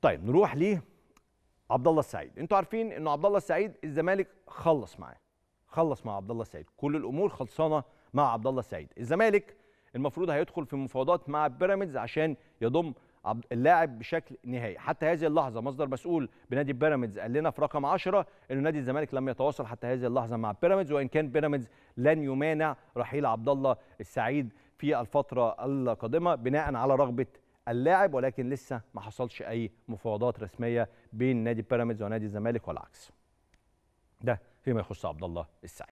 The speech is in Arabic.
طيب نروح ليه عبد الله السعيد انتوا عارفين ان عبد الله السعيد الزمالك خلص معاه خلص مع عبد الله السعيد كل الامور خلصانه مع عبد الله السعيد الزمالك المفروض هيدخل في مفاوضات مع بيراميدز عشان يضم اللاعب بشكل نهائي حتى هذه اللحظه مصدر مسؤول بنادي بيراميدز قال لنا في رقم 10 انه نادي الزمالك لم يتواصل حتى هذه اللحظه مع بيراميدز وان كان بيراميدز لن يمانع رحيل عبد الله السعيد في الفتره القادمه بناء على رغبه اللاعب ولكن لسه ما حصلش اي مفاوضات رسميه بين نادي بيراميدز ونادي الزمالك والعكس ده فيما يخص عبد الله السعيد